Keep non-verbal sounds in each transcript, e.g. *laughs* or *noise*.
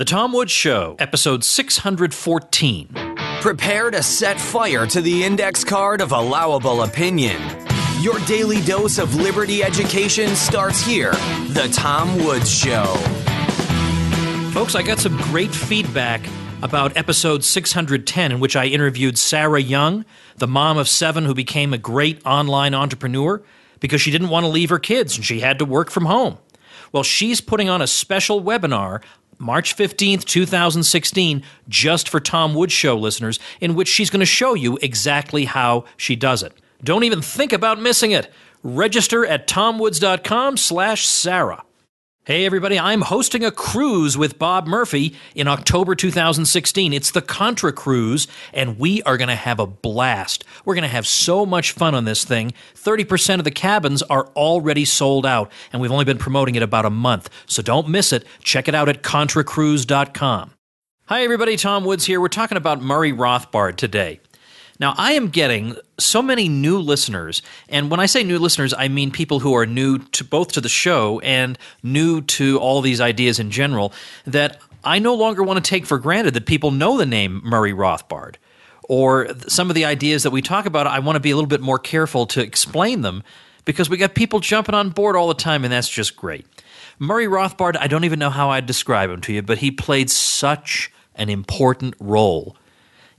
The Tom Woods Show, episode 614. Prepare to set fire to the index card of allowable opinion. Your daily dose of liberty education starts here. The Tom Woods Show. Folks, I got some great feedback about episode 610, in which I interviewed Sarah Young, the mom of seven who became a great online entrepreneur because she didn't want to leave her kids and she had to work from home. Well, she's putting on a special webinar March 15th, 2016, just for Tom Woods Show listeners, in which she's going to show you exactly how she does it. Don't even think about missing it. Register at tomwoods.com slash Sarah. Hey, everybody, I'm hosting a cruise with Bob Murphy in October 2016. It's the Contra Cruise, and we are going to have a blast. We're going to have so much fun on this thing. 30% of the cabins are already sold out, and we've only been promoting it about a month. So don't miss it. Check it out at ContraCruise.com. Hi, everybody, Tom Woods here. We're talking about Murray Rothbard today. Now, I am getting so many new listeners, and when I say new listeners, I mean people who are new to both to the show and new to all these ideas in general that I no longer want to take for granted that people know the name Murray Rothbard or some of the ideas that we talk about, I want to be a little bit more careful to explain them because we got people jumping on board all the time, and that's just great. Murray Rothbard, I don't even know how I'd describe him to you, but he played such an important role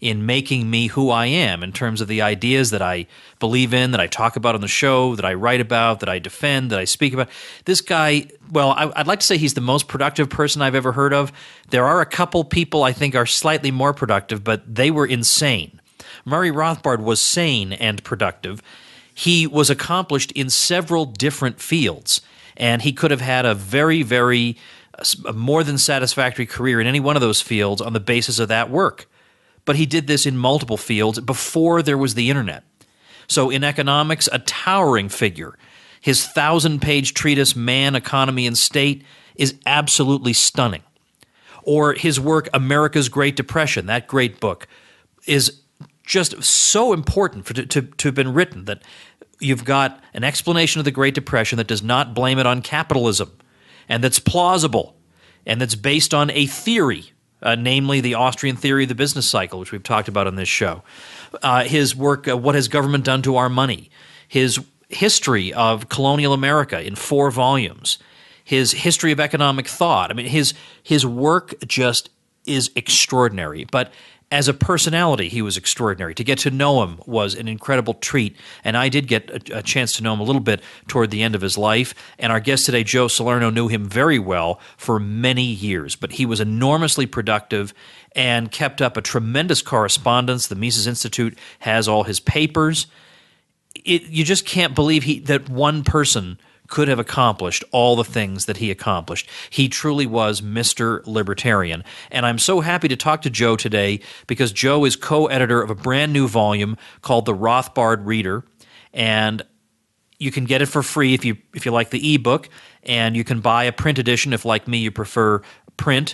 in making me who I am in terms of the ideas that I believe in, that I talk about on the show, that I write about, that I defend, that I speak about. This guy, well, I, would like to say he's the most productive person I've ever heard of. There are a couple people I think are slightly more productive, but they were insane. Murray Rothbard was sane and productive. He was accomplished in several different fields, and he could have had a very, very uh, a more than satisfactory career in any one of those fields on the basis of that work but he did this in multiple fields before there was the internet. So, in economics, a towering figure. His thousand page treatise, Man, Economy, and State, is absolutely stunning. Or his work, America's Great Depression, that great book, is just so important for, to, to, to have been written that you've got an explanation of the Great Depression that does not blame it on capitalism and that's plausible and that's based on a theory uh, namely the Austrian theory of the business cycle, which we've talked about on this show. Uh, his work, uh, What Has Government Done to Our Money? His history of colonial America in four volumes, his history of economic thought. I mean, his, his work just is extraordinary. But as a personality, he was extraordinary. To get to know him was an incredible treat, and I did get a, a, chance to know him a little bit toward the end of his life. And our guest today, Joe Salerno, knew him very well for many years, but he was enormously productive and kept up a tremendous correspondence. The Mises Institute has all his papers. It, you just can't believe he, that one person – could have accomplished all the things that he accomplished. He truly was Mr. Libertarian. And I'm so happy to talk to Joe today because Joe is co editor of a brand new volume called The Rothbard Reader. And you can get it for free if you if you like the ebook and you can buy a print edition if like me you prefer print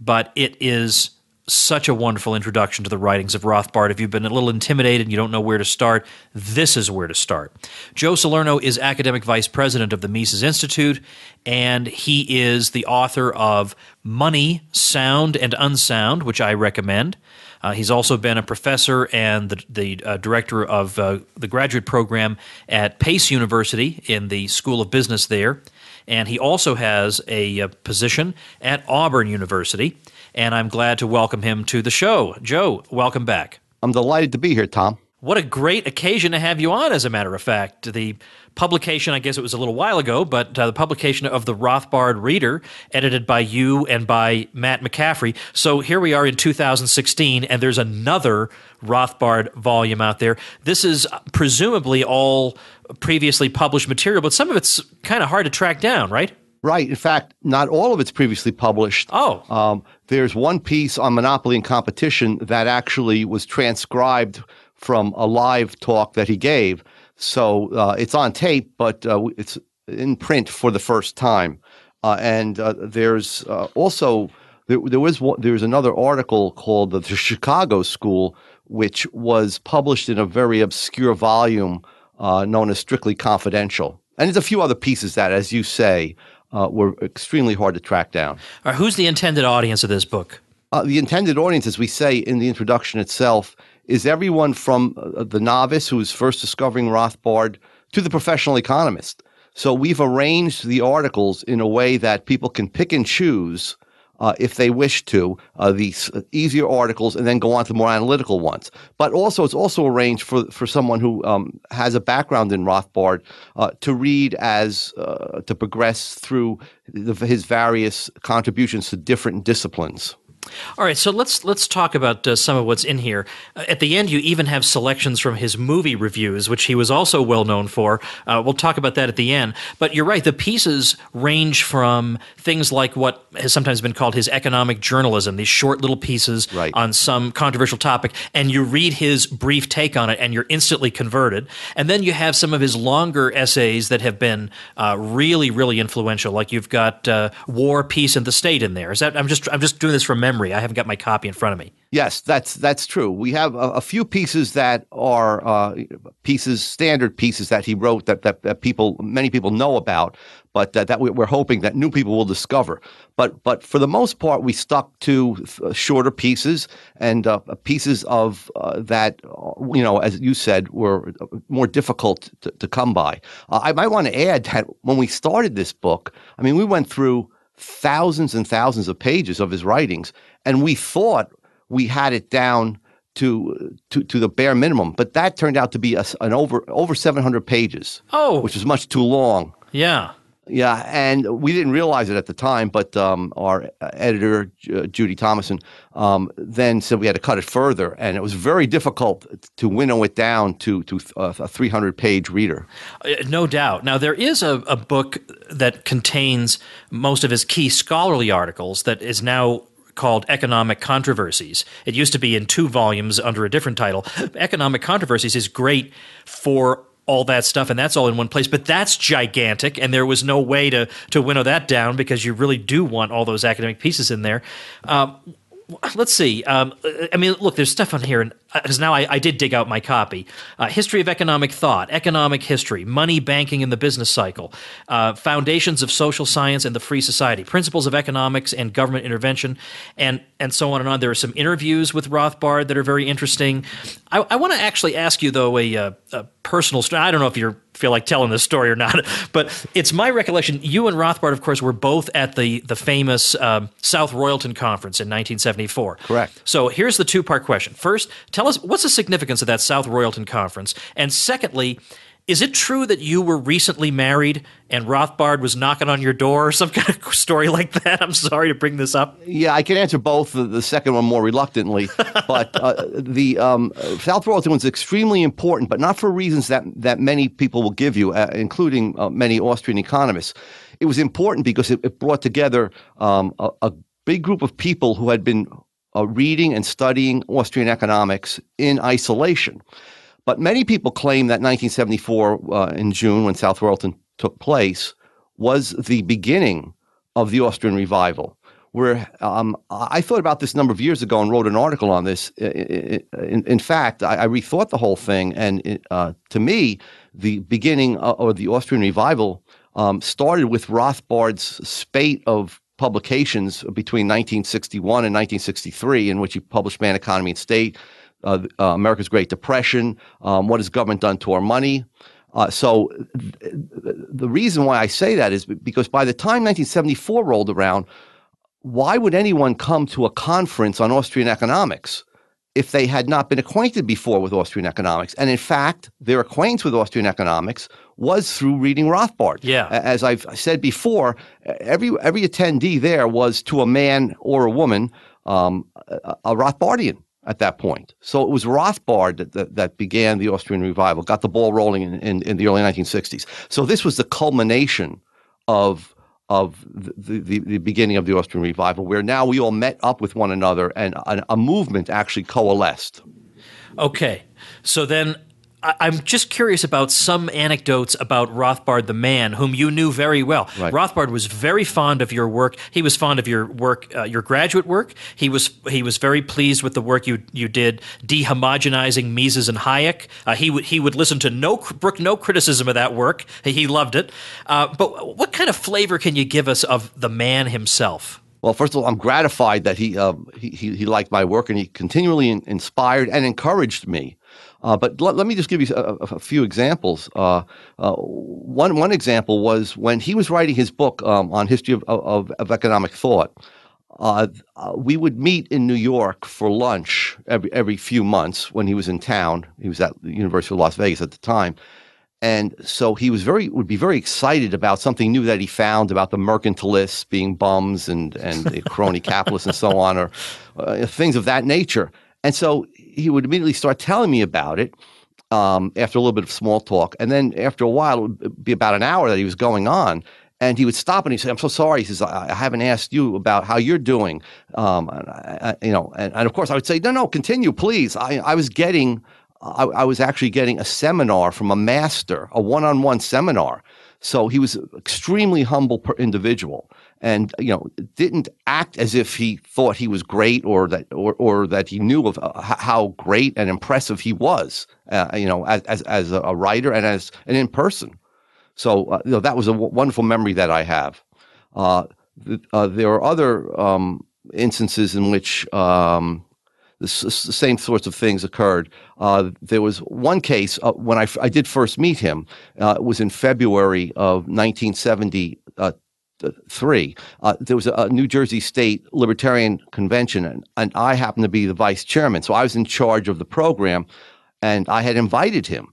but it is such a wonderful introduction to the writings of Rothbard. If you've been a little intimidated and you don't know where to start, this is where to start. Joe Salerno is academic vice president of the Mises Institute, and he is the author of Money, Sound and Unsound, which I recommend. Uh, he's also been a professor and the, the uh, director of uh, the graduate program at Pace University in the School of Business there. And he also has a uh, position at Auburn University and I'm glad to welcome him to the show. Joe, welcome back. I'm delighted to be here, Tom. What a great occasion to have you on, as a matter of fact. The publication, I guess it was a little while ago, but uh, the publication of the Rothbard Reader, edited by you and by Matt McCaffrey. So here we are in 2016, and there's another Rothbard volume out there. This is presumably all previously published material, but some of it's kind of hard to track down, right? Right. In fact, not all of it's previously published. Oh. Um, there's one piece on monopoly and competition that actually was transcribed from a live talk that he gave. So uh, it's on tape, but uh, it's in print for the first time. Uh, and uh, there's uh, also there, there was there was another article called the, the Chicago School, which was published in a very obscure volume uh, known as Strictly Confidential. And there's a few other pieces that, as you say, uh, were extremely hard to track down. who's the intended audience of this book? Uh, the intended audience, as we say in the introduction itself, is everyone from uh, the novice who's first discovering Rothbard to the professional economist. So we've arranged the articles in a way that people can pick and choose uh, if they wish to, uh, these easier articles and then go on to more analytical ones. But also, it's also arranged for, for someone who um, has a background in Rothbard uh, to read as uh, to progress through the, his various contributions to different disciplines. All right, so let's let's talk about uh, some of what's in here. Uh, at the end, you even have selections from his movie reviews, which he was also well known for. Uh, we'll talk about that at the end. But you're right; the pieces range from things like what has sometimes been called his economic journalism, these short little pieces right. on some controversial topic. And you read his brief take on it and you're instantly converted. And then you have some of his longer essays that have been uh, really, really influential. Like you've got uh, War, Peace, and the State in there. Is that I'm just I'm just doing this from memory. I haven't got my copy in front of me. Yes, that's that's true. We have a, a few pieces that are uh, pieces, standard pieces that he wrote that, that, that people, many people know about, but that, that we're hoping that new people will discover. But but for the most part, we stuck to uh, shorter pieces and uh, pieces of uh, that uh, you know, as you said, were uh, more difficult to, to come by. Uh, I might want to add that when we started this book, I mean, we went through thousands and thousands of pages of his writings, and we thought we had it down to to to the bare minimum. But that turned out to be a, an over over 700 pages. Oh, which was much too long. Yeah. Yeah, and we didn't realize it at the time, but um, our editor Judy Thomason um, then said we had to cut it further, and it was very difficult to winnow it down to to uh, a 300 page reader. Uh, no doubt. Now there is a, a book that contains most of his key scholarly articles that is now called Economic Controversies. It used to be in two volumes under a different title. *gasps* Economic Controversies is great for all that stuff and that's all in one place but that's gigantic and there was no way to to winnow that down because you really do want all those academic pieces in there um, let's see. Um, I mean, look, there's stuff on here, and because uh, now I, I, did dig out my copy: uh, history of economic thought, economic history, money, banking, and the business cycle, uh, foundations of social science and the free society, principles of economics and government intervention, and and so on and on. There are some interviews with Rothbard that are very interesting. I, I want to actually ask you though a, uh, a personal story. I don't know if you're feel like telling this story or not, *laughs* but it's my recollection. You and Rothbard, of course, were both at the the famous um, South Royalton Conference in 1974. Correct. So here's the two part question. First, tell us what's the significance of that South Royalton Conference, and secondly, is it true that you were recently married and Rothbard was knocking on your door or some *laughs* kind of story like that? I'm sorry to bring this up. Yeah, I can answer both. The second one more reluctantly, *laughs* but uh, the um, South Burlington one's extremely important, but not for reasons that that many people will give you, uh, including uh, many Austrian economists. It was important because it, it brought together um, a, a big group of people who had been uh, reading and studying Austrian economics in isolation. But many people claim that 1974 uh, in June, when South Royalton took place, was the beginning of the Austrian revival. Where um, I thought about this a number of years ago and wrote an article on this. In, in fact, I, I, rethought the whole thing, and uh, to me, the beginning of, or the Austrian revival um, started with Rothbard's spate of publications between 1961 and 1963, in which he published Man, Economy, and State, uh, uh, America's Great Depression, um, what has government done to our money. Uh, so th- th- the reason why I say that is because by the time 1974 rolled around, why would anyone come to a conference on Austrian economics if they had not been acquainted before with Austrian economics? And in fact, their acquaintance with Austrian economics was through reading Rothbard. Yeah. As I've said before, every every attendee there was to a man or a woman um, a, a Rothbardian at that point. So it was Rothbard that, that, that, began the Austrian revival, got the ball rolling in, in, in, the early 1960s. So this was the culmination of of the, the, the, beginning of the Austrian revival, where now we all met up with one another and a, a movement actually coalesced. Okay. So then I, am just curious about some anecdotes about Rothbard the man, whom you knew very well. Right. Rothbard was very fond of your work. He was fond of your work, uh, your graduate work. He was he was very pleased with the work you you did dehomogenizing Mises and Hayek. Uh, he would he would listen to no brook no criticism of that work. He loved it. Uh, but what kind of flavor can you give us of the man himself? Well, first of all, I'm gratified that he uh, he, he, liked my work and he continually in- inspired and encouraged me uh, but let, let, me just give you a, a few examples. Uh, uh, one, one example was when he was writing his book um, on history of, of, of economic thought. Uh, uh, we would meet in New York for lunch every every few months when he was in town. He was at the University of Las Vegas at the time, and so he was very would be very excited about something new that he found about the mercantilists being bums and and crony capitalists and so on, or uh, things of that nature. And so he would immediately start telling me about it um, after a little bit of small talk. And then after a while, it would be about an hour that he was going on. And he would stop and he said, "I'm so sorry." He says, "I, I haven't asked you about how you're doing." Um, I, I, you know, and, and, of course, I would say, "No, no, continue, please." I, was getting, I was actually getting a seminar from a master, a one-on-one seminar. So he was an extremely humble individual and you know didn't act as if he thought he was great or that or, or that he knew of uh, how great and impressive he was uh, you know as, as, as a writer and as an in person so uh, you know that was a w- wonderful memory that I have uh, th- uh, there are other um, instances in which um, the, s- the, same sorts of things occurred. Uh, there was one case when I, f- I did first meet him. it was in February of 1970, uh, three. Uh, there was a, a, New Jersey State Libertarian Convention, and, and I happened to be the vice chairman. So I was in charge of the program, and I had invited him.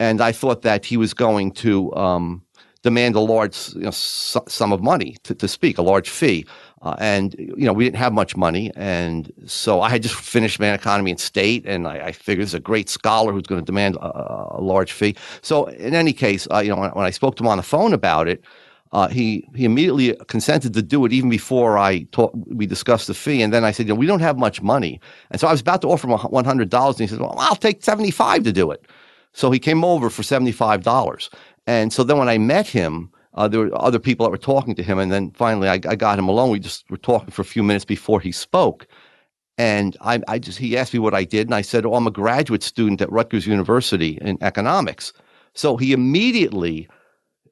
And I thought that he was going to um, demand a large you know, su- sum of money to, to, speak, a large fee. Uh, and you know we didn't have much money, and so I had just finished man economy and state, and I, I figured there's a great scholar who's going to demand a, a, large fee. So in any case, uh, you know when, when I spoke to him on the phone about it, uh, he he immediately consented to do it even before I talk, we discussed the fee. And then I said, you know, we don't have much money, and so I was about to offer him one hundred dollars, and he said, well, I'll take seventy five to do it. So he came over for seventy five dollars, and so then when I met him. Uh, there were other people that were talking to him, and then finally I, I got him alone. We just were talking for a few minutes before he spoke, and I, I just he asked me what I did, and I said, "Oh, I'm a graduate student at Rutgers University in economics." So he immediately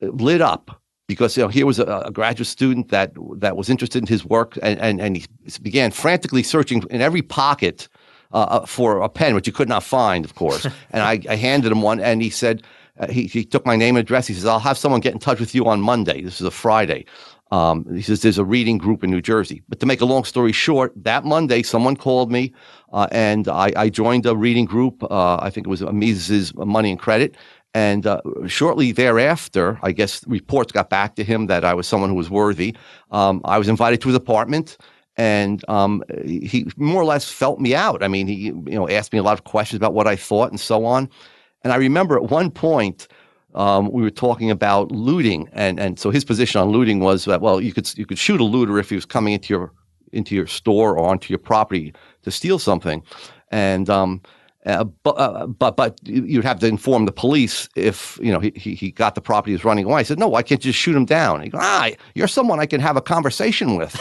uh, lit up because you know here was a, a, graduate student that that was interested in his work and and, and he began frantically searching in every pocket uh, uh for a pen which he could not find of course *laughs* and I, I, handed him one and he said uh, he, he took my name and address he says i'll have someone get in touch with you on monday this is a friday um, he says there's a reading group in new jersey but to make a long story short that monday someone called me uh, and I, I, joined a reading group uh, i think it was mises money and credit and uh, shortly thereafter, I guess reports got back to him that I was someone who was worthy. Um, I was invited to his apartment, and um, he more or less felt me out. I mean, he you know asked me a lot of questions about what I thought and so on. And I remember at one point. Um, we were talking about looting, and, and so his position on looting was that well, you could you could shoot a looter if he was coming into your into your store or onto your property to steal something, and um, uh, but, uh, but but you'd have to inform the police if you know he, he, got the property as running away. I said, no, I can't just shoot him down. He goes, ah, you're someone I can have a conversation with.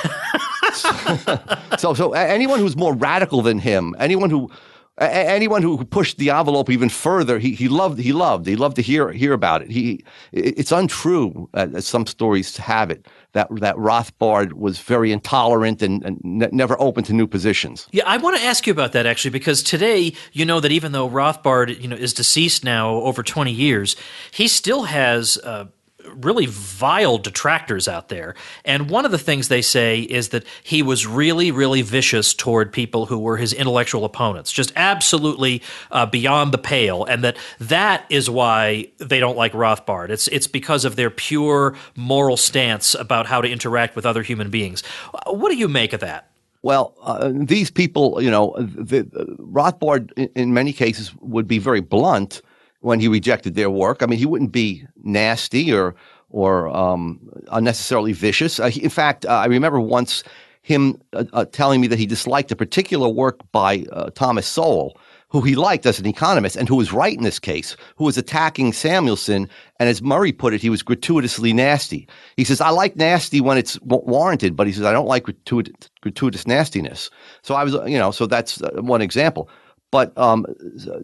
*laughs* so so anyone who's more radical than him, anyone who anyone who pushed the envelope even further, he, he loved he loved he loved to hear hear about it. He it's untrue. Uh, some stories have it that that Rothbard was very intolerant and, and ne- never open to new positions. Yeah, I want to ask you about that actually, because today you know that even though Rothbard you know is deceased now over twenty years, he still has. Uh, really vile detractors out there. And one of the things they say is that he was really, really vicious toward people who were his intellectual opponents, just absolutely uh, beyond the pale. And that that is why they don't like Rothbard. It's it's because of their pure moral stance about how to interact with other human beings. What do you make of that? Well, uh, these people, you know, the, Rothbard in, in, many cases would be very blunt when he rejected their work. I mean, he wouldn't be nasty or or um, unnecessarily vicious. Uh, he, in fact, uh, I remember once him uh, uh telling me that he disliked a particular work by uh, Thomas Sowell, who he liked as an economist and who was right in this case, who was attacking Samuelson. And as Murray put it, he was gratuitously nasty. He says, I like nasty when it's warranted, but he says, I don't like gratuit- gratuitous nastiness. So I was, uh, you know, so that's one example. But um,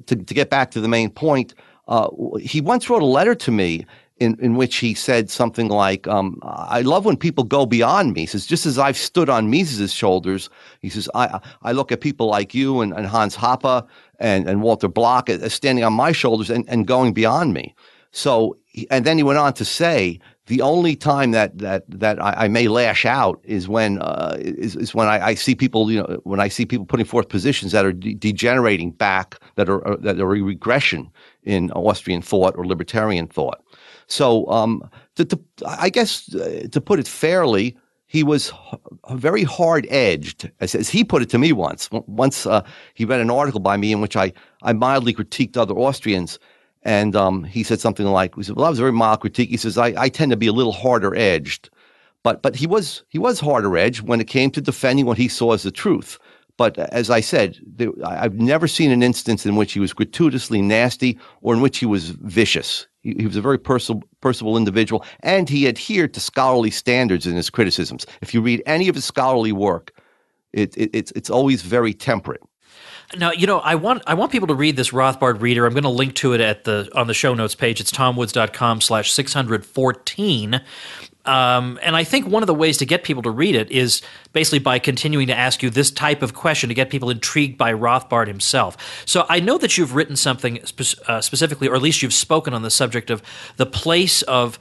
to, to get back to the main point, uh, he once wrote a letter to me in, in which he said something like, um, I love when people go beyond me. He says, just as I've stood on Mises' shoulders, he says, I, I look at people like you and, and Hans Hoppe and, and Walter Block as standing on my shoulders and, and going beyond me. So, and then he went on to say, the only time that that that I, I may lash out is when uh, is, is when I, I, see people you know when I see people putting forth positions that are de- degenerating back that are, uh, that are a regression in Austrian thought or libertarian thought. So, um, to, to, I guess uh, to put it fairly, he was very hard edged, as, as, he put it to me once. Once uh, he read an article by me in which I, I mildly critiqued other Austrians. And um, he said something like, said, Well, that was a very mild critique. He says, I, I tend to be a little harder edged. But, but he, was, he was harder edged when it came to defending what he saw as the truth. But uh, as I said, there, I've never seen an instance in which he was gratuitously nasty or in which he was vicious. He, he was a very personable individual, and he adhered to scholarly standards in his criticisms. If you read any of his scholarly work, it, it, it's, it's always very temperate. Now, you know, I want I want people to read this Rothbard reader. I'm going to link to it at the on the show notes page. It's tomwoods.com slash 614. Um, and I think one of the ways to get people to read it is basically by continuing to ask you this type of question to get people intrigued by Rothbard himself. So I know that you've written something spe- uh, specifically, or at least you've spoken on the subject of the place of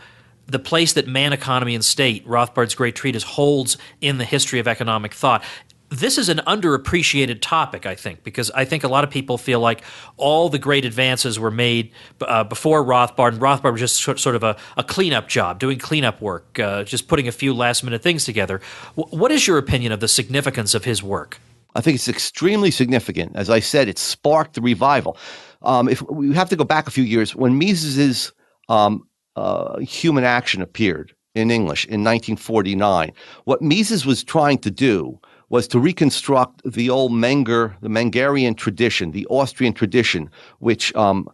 the place that man, economy, and state, Rothbard's great treatise, holds in the history of economic thought this is an underappreciated topic, I think, because I think a lot of people feel like all the great advances were made uh, before Rothbard, and Rothbard was just sort of a, a cleanup job, doing cleanup work, uh, just putting a few last minute things together. W- what is your opinion of the significance of his work? I think it's extremely significant. As I said, it sparked the revival. Um, if we have to go back a few years, when Mises's um, uh, Human Action appeared in English in 1949, what Mises was trying to do was to reconstruct the old Menger, the Mengerian tradition, the Austrian tradition, which um,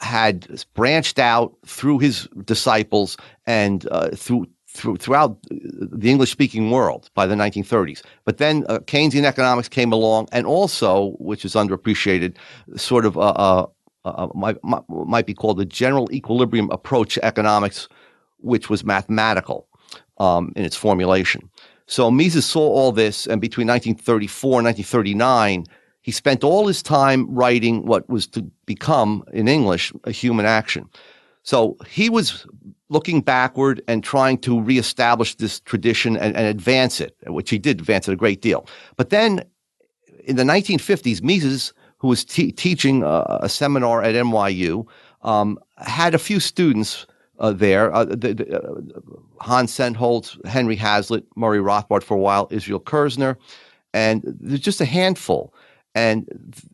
had branched out through his disciples and uh, through throughout the English speaking world by the 1930s. But then uh, Keynesian economics came along, and also, which is underappreciated, sort of uh, uh, uh, uh might, might, be called the general equilibrium approach to economics, which was mathematical um, in its formulation. So Mises saw all this, and between 1934 and 1939, he spent all his time writing what was to become, in English, a human action. So he was looking backward and trying to reestablish this tradition and, and advance it, which he did advance it a great deal. But then in the 1950s, Mises, who was teaching a, uh, a, seminar at NYU, um, had a few students uh, there. Uh, the, the, uh, Hans Senholtz, Henry Hazlitt, Murray Rothbard for a while, Israel Kirzner, and there's just a handful. And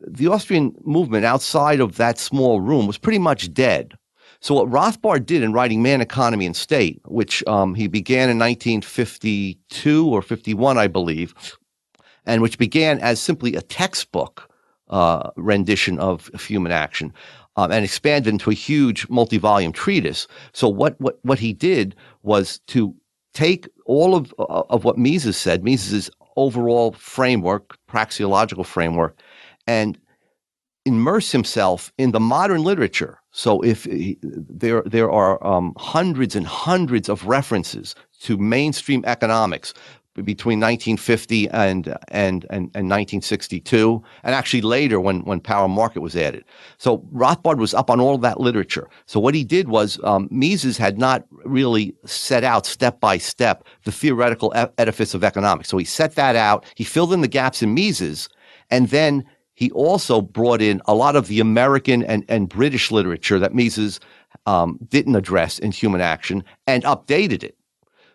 the Austrian movement outside of that small room was pretty much dead. So what Rothbard did in writing Man, Economy, and State, which um, he began in 1952 or 51, I believe, and which began as simply a textbook uh, rendition of human action um, and expanded into a huge multi-volume treatise. So what what what he did was to take all of uh, of what Mises said, Mises's overall framework, praxeological framework, and immerse himself in the modern literature. So if he, there there are um, hundreds and hundreds of references to mainstream economics, between 1950 and and and, and 1962, and actually later when when Power Market was added. So Rothbard was up on all that literature. So what he did was um, Mises had not really set out step by step the theoretical edifice of economics. So he set that out. He filled in the gaps in Mises, and then he also brought in a lot of the American and, and British literature that Mises um, didn't address in Human Action and updated it.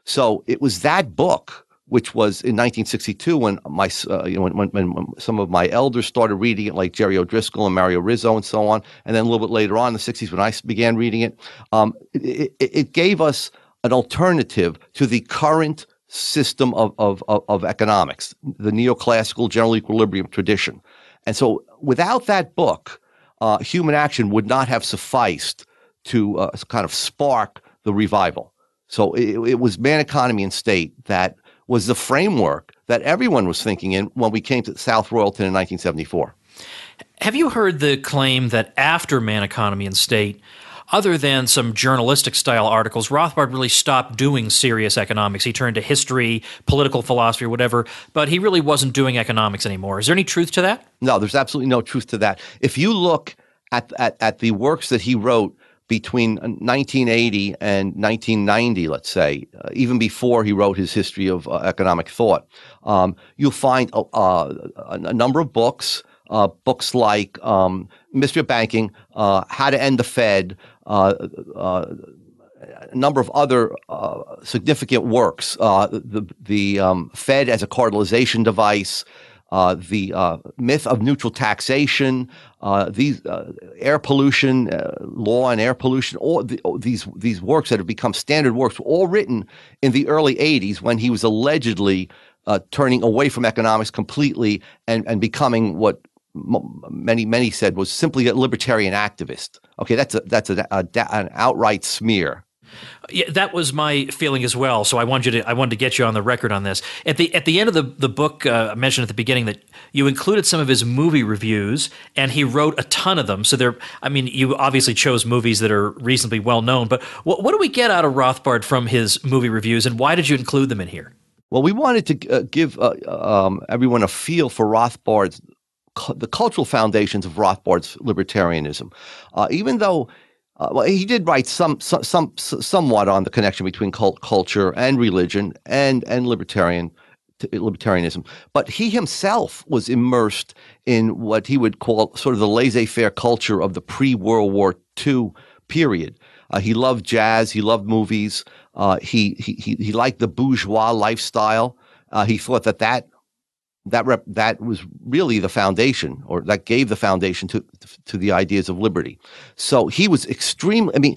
So it was that book which was in 1962 when my uh, you know when, when, when, some of my elders started reading it, like Jerry O'Driscoll and Mario Rizzo and so on, and then a little bit later on in the 60s when I began reading it, um, it, it, gave us an alternative to the current system of, of, of, of economics, the neoclassical general equilibrium tradition. And so without that book, uh, human action would not have sufficed to uh, kind of spark the revival. So it, it, was man, economy, and state that was the framework that everyone was thinking in when we came to South Royalton in 1974. Have you heard the claim that after Man, Economy, and State, other than some journalistic style articles, Rothbard really stopped doing serious economics. He turned to history, political philosophy, whatever, but he really wasn't doing economics anymore. Is there any truth to that? No, there's absolutely no truth to that. If you look at, at, at the works that he wrote between 1980 and 1990, let's say, uh, even before he wrote his history of uh, economic thought, um, you'll find a, uh, uh, a, a, number of books, uh, books like um, Mystery of Banking, uh, How to End the Fed, a number of other uh, significant works. Uh, the the um, Fed as a cartelization device, uh, the uh, myth of neutral taxation, uh, these uh, air pollution uh, law and air pollution, all the, these these works that have become standard works, were all written in the early '80s when he was allegedly uh, turning away from economics completely and and becoming what many many said was simply a libertarian activist. Okay, that's a, that's a, a, an outright smear. Yeah, that was my feeling as well. So I wanted you to I wanted to get you on the record on this. At the at the end of the the book, uh, I mentioned at the beginning that you included some of his movie reviews, and he wrote a ton of them. So there, I mean, you obviously chose movies that are reasonably well known. But what what do we get out of Rothbard from his movie reviews, and why did you include them in here? Well, we wanted to uh, give uh, um, everyone a feel for Rothbard's the cultural foundations of Rothbard's libertarianism. Uh, even though uh, well, he did write some, some, some, somewhat on the connection between cult culture and religion and and libertarian libertarianism. But he himself was immersed in what he would call sort of the laissez-faire culture of the pre-World War II period. Uh, he loved jazz. He loved movies. Uh, he, he he liked the bourgeois lifestyle. Uh, he thought that that that rep, that was really the foundation or that gave the foundation to to the ideas of liberty so he was extremely i mean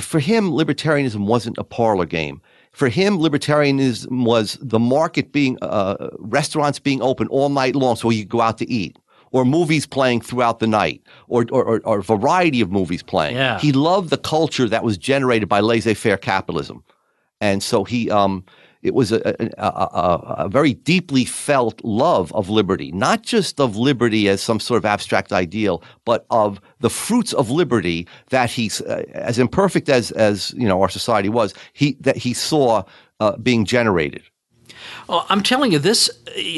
for him libertarianism wasn't a parlor game for him libertarianism was the market being uh, restaurants being open all night long so you go out to eat or movies playing throughout the night, or or, or, a variety of movies playing. Yeah. He loved the culture that was generated by laissez-faire capitalism, and so he um, it was a, a, a, a, very deeply felt love of liberty, not just of liberty as some sort of abstract ideal, but of the fruits of liberty that he, uh, as imperfect as as you know our society was, he that he saw uh, being generated. Oh, I'm telling you, this.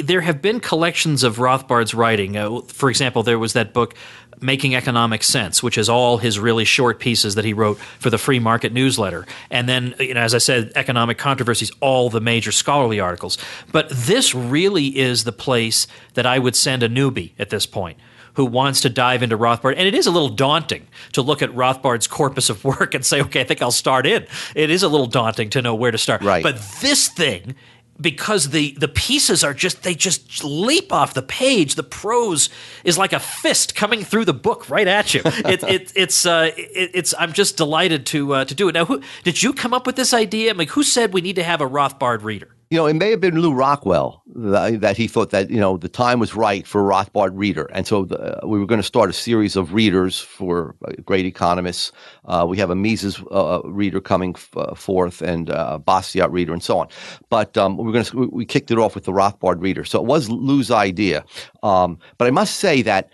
There have been collections of Rothbard's writing. Uh, for example, there was that book, Making Economic Sense, which is all his really short pieces that he wrote for the Free Market Newsletter, and then, you know, as I said, Economic Controversies, all the major scholarly articles. But this really is the place that I would send a newbie at this point who wants to dive into Rothbard. And it is a little daunting to look at Rothbard's corpus of work and say, okay, I think I'll start in. It is a little daunting to know where to start. Right. But this thing because the the pieces are just they just leap off the page. The prose is like a fist coming through the book right at you. *laughs* It, it, it's uh, it, it's I'm just delighted to uh, to do it. Now, who did you come up with this idea? I mean, who said we need to have a Rothbard reader? you know, it may have been Lou Rockwell that, that he thought that, you know, the time was right for Rothbard Reader. And so the, uh, we were going to start a series of readers for uh, great economists. Uh, we have a Mises uh, uh reader coming f- forth and uh, Bastiat reader and so on. But um, we are going to, we kicked it off with the Rothbard Reader. So it was Lou's idea. Um, but I must say that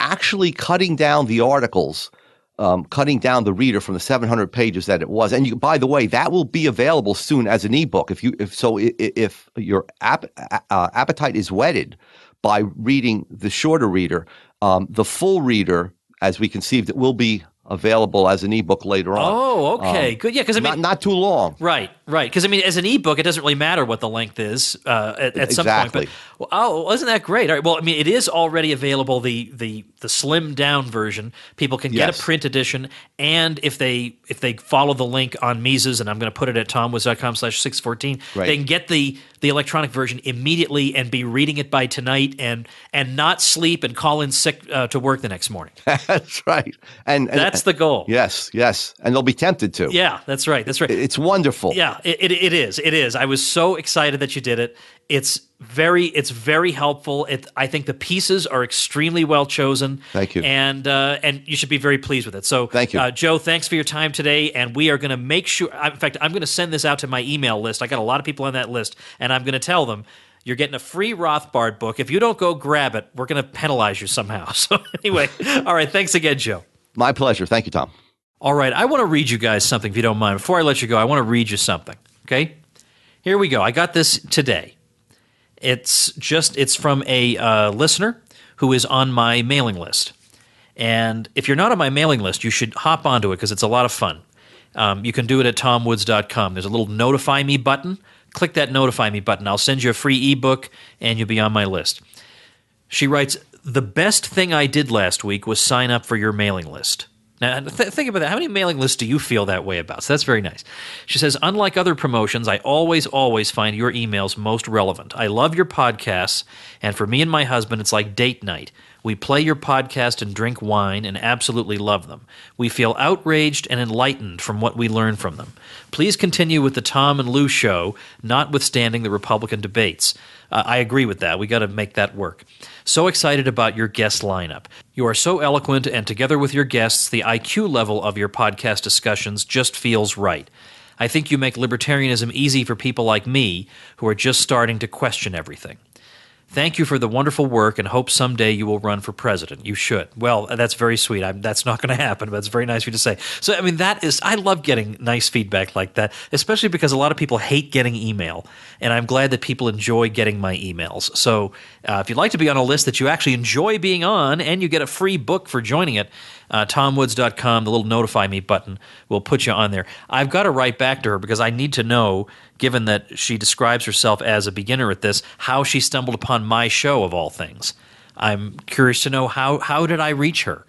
actually cutting down the articles um, cutting down the reader from the 700 pages that it was. And you, by the way, that will be available soon as an ebook. If you, if so, if, if your ap- uh, appetite is whetted by reading the shorter reader, um, the full reader, as we conceived, it will be available as an ebook later on. Oh, okay, um, good. Yeah, because I mean, not, not, too long. Right. Right, because I mean, as an ebook, it doesn't really matter what the length is uh, at, at, some exactly. point. But oh, wasn't that great? All right, well, I mean, it is already available the the the slim down version. People can yes. get a print edition, and if they if they follow the link on Mises, and I'm going to put it at tomwoodscom slash six fourteen, they can get the the electronic version immediately and be reading it by tonight, and and not sleep and call in sick uh, to work the next morning. *laughs* that's right, and, and that's the goal. Yes, yes, and they'll be tempted to. Yeah, that's right. That's right. It's wonderful. Yeah it, it, it is. It is. I was so excited that you did it. It's very it's very helpful. It, I think the pieces are extremely well chosen. Thank you. And uh, and you should be very pleased with it. So thank you, uh, Joe. Thanks for your time today. And we are going to make sure. In fact, I'm going to send this out to my email list. I got a lot of people on that list, and I'm going to tell them. You're getting a free Rothbard book. If you don't go grab it, we're going to penalize you somehow. *laughs* So, anyway, all right. Thanks again, Joe. My pleasure. Thank you, Tom. All right, I want to read you guys something if you don't mind. Before I let you go, I want to read you something. Okay, here we go. I got this today. It's just it's from a uh, listener who is on my mailing list. And if you're not on my mailing list, you should hop onto it because it's a lot of fun. Um, you can do it at tomwoods.com. There's a little notify me button. Click that notify me button. I'll send you a free ebook and you'll be on my list. She writes The best thing I did last week was sign up for your mailing list. Now, th- think about that. How many mailing lists do you feel that way about? So that's very nice. She says, Unlike other promotions, I always, always find your emails most relevant. I love your podcasts, and for me and my husband, it's like date night. We play your podcast and drink wine and absolutely love them. We feel outraged and enlightened from what we learn from them. Please continue with the Tom and Lou show, notwithstanding the Republican debates. Uh, I agree with that. We got to make that work. So excited about your guest lineup. You are so eloquent, and together with your guests, the IQ level of your podcast discussions just feels right. I think you make libertarianism easy for people like me who are just starting to question everything. Thank you for the wonderful work and hope someday you will run for president. You should. Well, that's very sweet. I'm, that's not going *laughs* to happen, but it's very nice of you to say. So, I mean, that is, I love getting nice feedback like that, especially because a lot of people hate getting email. And I'm glad that people enjoy getting my emails. So, uh, if you'd like to be on a list that you actually enjoy being on and you get a free book for joining it, uh, tomwoods.com, the little notify me button will put you on there. I've got to write back to her because I need to know, given that she describes herself as a beginner at this, how she stumbled upon my show of all things. I'm curious to know how, how did I reach her?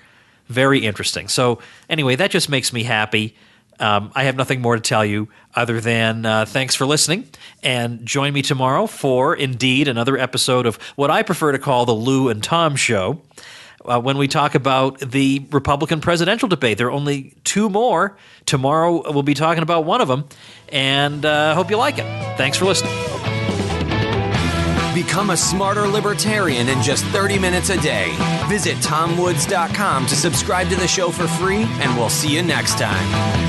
Very interesting. So, anyway, that just makes me happy. Um, I have nothing more to tell you other than uh, thanks for listening. And join me tomorrow for, indeed, another episode of what I prefer to call the Lou and Tom Show uh, when we talk about the Republican presidential debate. There are only two more. Tomorrow uh, we'll be talking about one of them, and uh, hope you like it. Thanks for listening. Become a smarter libertarian in just 30 minutes a day. Visit tomwoods.com to subscribe to the show for free, and we'll see you next time.